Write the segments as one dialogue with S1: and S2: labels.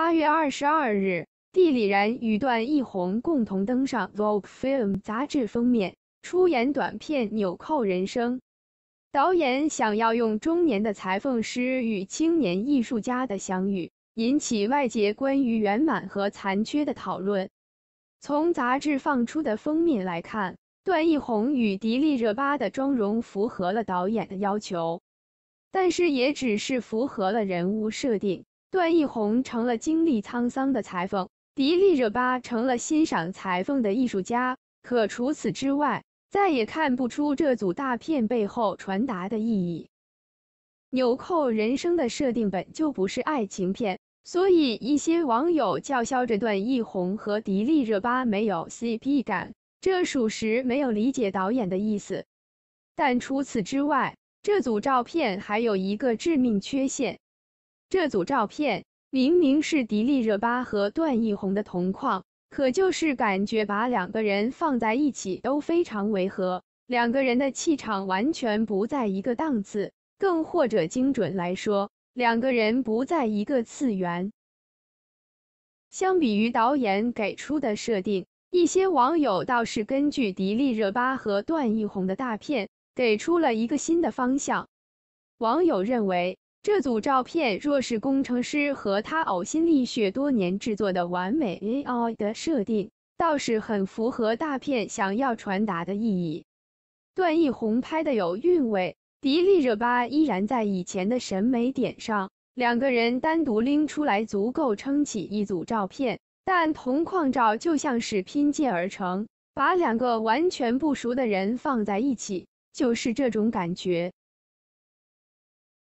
S1: 八月二十二日，地理然与段奕宏共同登上《Vogue Film》杂志封面，出演短片《纽扣人生》。导演想要用中年的裁缝师与青年艺术家的相遇，引起外界关于圆满和残缺的讨论。从杂志放出的封面来看，段奕宏与迪丽热巴的妆容符合了导演的要求，但是也只是符合了人物设定。段奕宏成了经历沧桑的裁缝，迪丽热巴成了欣赏裁缝的艺术家。可除此之外，再也看不出这组大片背后传达的意义。《纽扣人生》的设定本就不是爱情片，所以一些网友叫嚣着段奕宏和迪丽热巴没有 CP 感，这属实没有理解导演的意思。但除此之外，这组照片还有一个致命缺陷。这组照片明明是迪丽热巴和段奕宏的同框，可就是感觉把两个人放在一起都非常违和，两个人的气场完全不在一个档次，更或者精准来说，两个人不在一个次元。相比于导演给出的设定，一些网友倒是根据迪丽热巴和段奕宏的大片给出了一个新的方向。网友认为。这组照片若是工程师和他呕心沥血多年制作的完美 AI 的设定，倒是很符合大片想要传达的意义。段奕宏拍的有韵味，迪丽热巴依然在以前的审美点上，两个人单独拎出来足够撑起一组照片，但同框照就像是拼接而成，把两个完全不熟的人放在一起，就是这种感觉。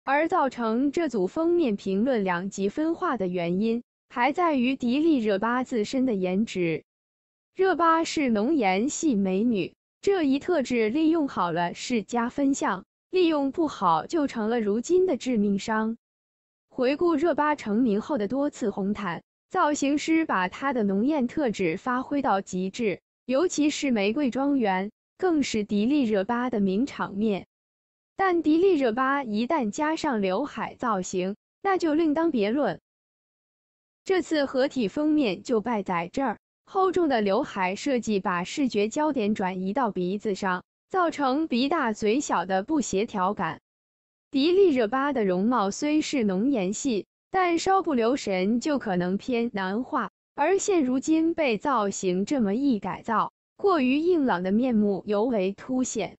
S1: 而造成这组封面评论两极分化的原因，还在于迪丽热巴自身的颜值。热巴是浓颜系美女，这一特质利用好了是加分项，利用不好就成了如今的致命伤。回顾热巴成名后的多次红毯，造型师把她的浓艳特质发挥到极致，尤其是《玫瑰庄园》，更是迪丽热巴的名场面。但迪丽热巴一旦加上刘海造型，那就另当别论。这次合体封面就败在这儿，厚重的刘海设计把视觉焦点转移到鼻子上，造成鼻大嘴小的不协调感。迪丽热巴的容貌虽是浓颜系，但稍不留神就可能偏男化，而现如今被造型这么一改造，过于硬朗的面目尤为凸显。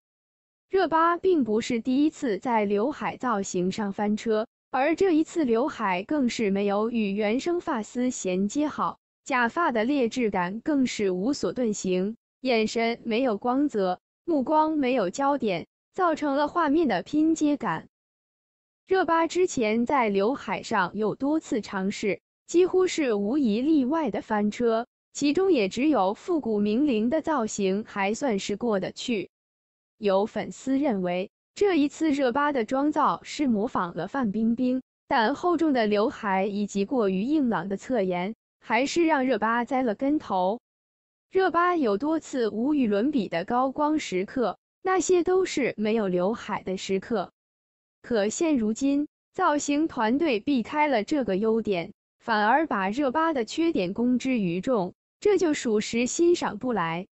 S1: 热巴并不是第一次在刘海造型上翻车，而这一次刘海更是没有与原生发丝衔接好，假发的劣质感更是无所遁形，眼神没有光泽，目光没有焦点，造成了画面的拼接感。热巴之前在刘海上有多次尝试，几乎是无一例外的翻车，其中也只有复古名伶的造型还算是过得去。有粉丝认为，这一次热巴的妆造是模仿了范冰冰，但厚重的刘海以及过于硬朗的侧颜，还是让热巴栽了跟头。热巴有多次无与伦比的高光时刻，那些都是没有刘海的时刻。可现如今，造型团队避开了这个优点，反而把热巴的缺点公之于众，这就属实欣赏不来。